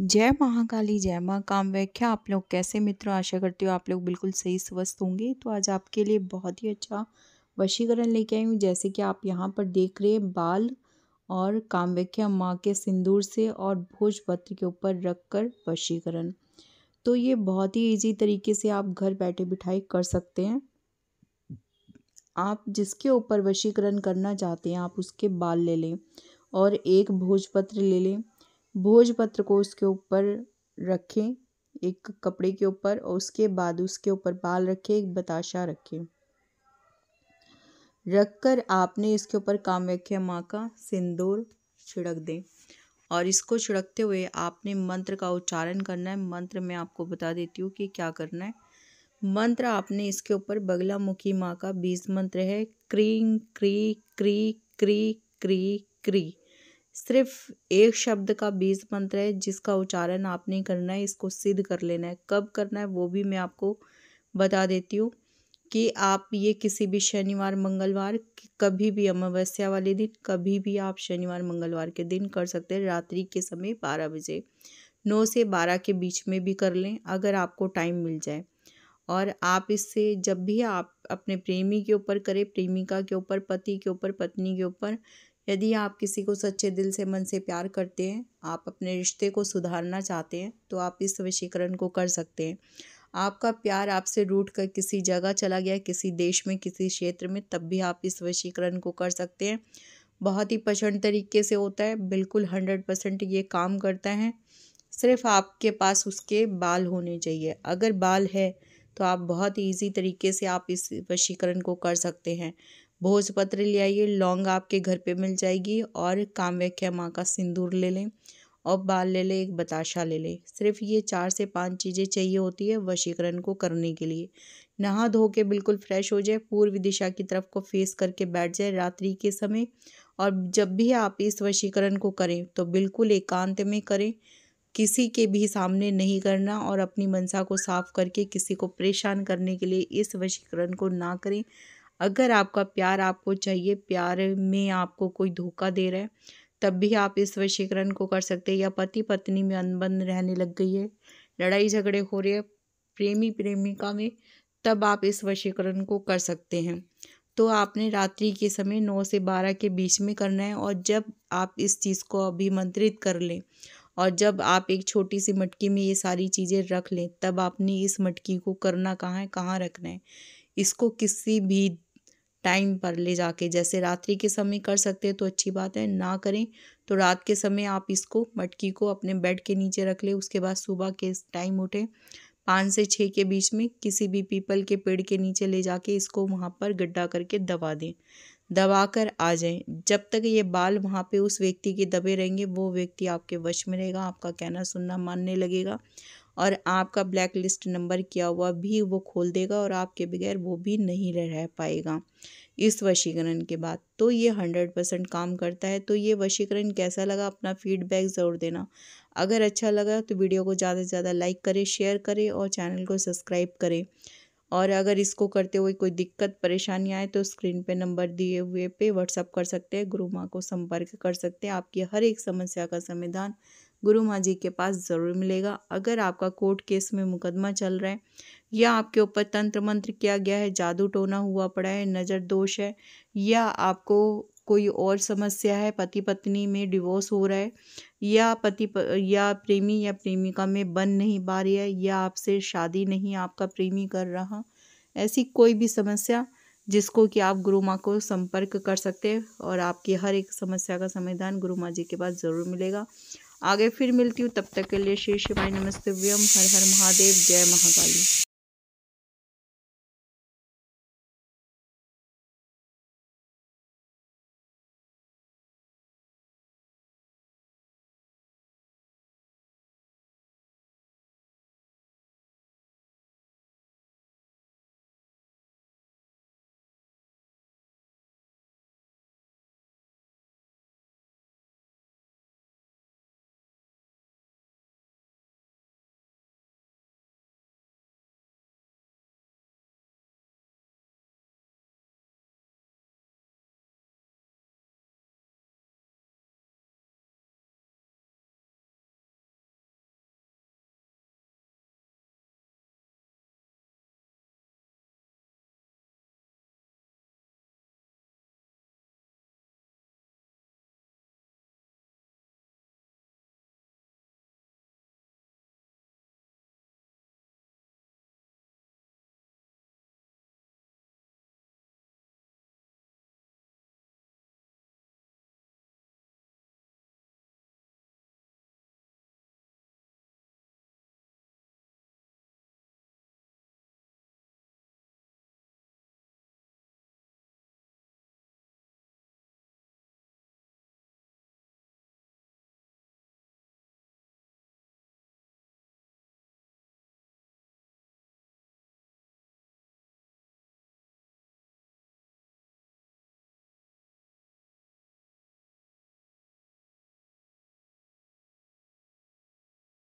जय महाकाली जय माँ व्याख्या आप लोग कैसे मित्र आशा करती हो आप लोग बिल्कुल सही स्वस्थ होंगे तो आज आपके लिए बहुत ही अच्छा वशीकरण लेके आई हूँ जैसे कि आप यहाँ पर देख रहे हैं बाल और काम व्याख्या माँ के सिंदूर से और भोजपत्र के ऊपर रख कर वशीकरण तो ये बहुत ही ईजी तरीके से आप घर बैठे बिठाई कर सकते हैं आप जिसके ऊपर वशीकरण करना चाहते हैं आप उसके बाल ले लें और एक भोजपत्र ले लें भोजपत्र को उसके ऊपर रखें एक कपड़े के ऊपर और उसके बाद उसके ऊपर बाल रखें एक बताशा रखें रखकर आपने इसके ऊपर कामाख्या माँ का सिंदूर छिड़क दें और इसको छिड़कते हुए आपने मंत्र का उच्चारण करना है मंत्र मैं आपको बता देती हूँ कि क्या करना है मंत्र आपने इसके ऊपर बगला मुखी माँ का बीज मंत्र है क्री क्री क्री क्री क्री क्री सिर्फ एक शब्द का बीज मंत्र है जिसका उच्चारण आपने करना है इसको सिद्ध कर लेना है कब करना है वो भी मैं आपको बता देती हूँ कि आप ये किसी भी शनिवार मंगलवार कभी भी अमावस्या वाले दिन कभी भी आप शनिवार मंगलवार के दिन कर सकते हैं रात्रि के समय बारह बजे नौ से बारह के बीच में भी कर लें अगर आपको टाइम मिल जाए और आप इससे जब भी आप अपने प्रेमी के ऊपर करें प्रेमिका के ऊपर पति के ऊपर पत्नी के ऊपर यदि आप किसी को सच्चे दिल से मन से प्यार करते हैं आप अपने रिश्ते को सुधारना चाहते हैं तो आप इस वशीकरण को कर सकते हैं आपका प्यार आपसे रूट कर किसी जगह चला गया किसी देश में किसी क्षेत्र में तब भी आप इस वशीकरण को कर सकते हैं बहुत ही प्रचंड तरीके से होता है बिल्कुल हंड्रेड परसेंट ये काम करता है सिर्फ आपके पास उसके बाल होने चाहिए अगर बाल है तो आप बहुत ईजी तरीके से आप इस वशीकरण को कर सकते हैं भोजपत्र ले आइए लौंग आपके घर पे मिल जाएगी और कामव्याख्या माँ का सिंदूर ले लें और बाल ले लें एक बताशा ले लें सिर्फ ये चार से पांच चीज़ें चाहिए होती है वशीकरण को करने के लिए नहा धो के बिल्कुल फ्रेश हो जाए पूर्व दिशा की तरफ को फेस करके बैठ जाए रात्रि के समय और जब भी आप इस वशीकरण को करें तो बिल्कुल एकांत में करें किसी के भी सामने नहीं करना और अपनी मनसा को साफ करके किसी को परेशान करने के लिए इस वशीकरण को ना करें अगर आपका प्यार आपको चाहिए प्यार में आपको कोई धोखा दे रहा है तब भी आप इस वशीकरण को कर सकते हैं या पति पत्नी में अनबन रहने लग गई है लड़ाई झगड़े हो रहे हैं प्रेमी प्रेमिका में तब आप इस वशीकरण को कर सकते हैं तो आपने रात्रि के समय नौ से बारह के बीच में करना है और जब आप इस चीज़ को अभिमंत्रित कर लें और जब आप एक छोटी सी मटकी में ये सारी चीज़ें रख लें तब आपने इस मटकी को करना कहाँ है कहाँ रखना है इसको किसी भी टाइम पर ले जाके जैसे रात्रि के समय कर सकते हैं तो अच्छी बात है ना करें तो रात के समय आप इसको मटकी को अपने बेड के नीचे रख लें उसके बाद सुबह के टाइम उठें पाँच से छः के बीच में किसी भी पीपल के पेड़ के नीचे ले जाके इसको वहाँ पर गड्ढा करके दबा दें दबा कर आ जाएं जब तक ये बाल वहाँ पे उस व्यक्ति के दबे रहेंगे वो व्यक्ति आपके वश में रहेगा आपका कहना सुनना मानने लगेगा और आपका ब्लैक लिस्ट नंबर किया हुआ भी वो खोल देगा और आपके बगैर वो भी नहीं रह पाएगा इस वशीकरण के बाद तो ये हंड्रेड परसेंट काम करता है तो ये वशीकरण कैसा लगा अपना फीडबैक ज़रूर देना अगर अच्छा लगा तो वीडियो को ज़्यादा से ज़्यादा लाइक करें शेयर करें और चैनल को सब्सक्राइब करें और अगर इसको करते हुए कोई दिक्कत परेशानी आए तो स्क्रीन पे नंबर दिए हुए पे व्हाट्सअप कर सकते हैं गुरु माँ को संपर्क कर सकते हैं आपकी हर एक समस्या का समाधान गुरु माँ जी के पास ज़रूर मिलेगा अगर आपका कोर्ट केस में मुकदमा चल रहा है या आपके ऊपर तंत्र मंत्र किया गया है जादू टोना हुआ पड़ा है नज़र दोष है या आपको कोई और समस्या है पति पत्नी में डिवोर्स हो रहा है या पति प, या प्रेमी या प्रेमिका में बन नहीं पा रही है या आपसे शादी नहीं आपका प्रेमी कर रहा ऐसी कोई भी समस्या जिसको कि आप गुरु माँ को संपर्क कर सकते हैं और आपकी हर एक समस्या का समाधान गुरु माँ जी के पास ज़रूर मिलेगा आगे फिर मिलती हूँ तब तक के लिए श्री शिवाय नमस्ते व्यम हर हर महादेव जय महाकाली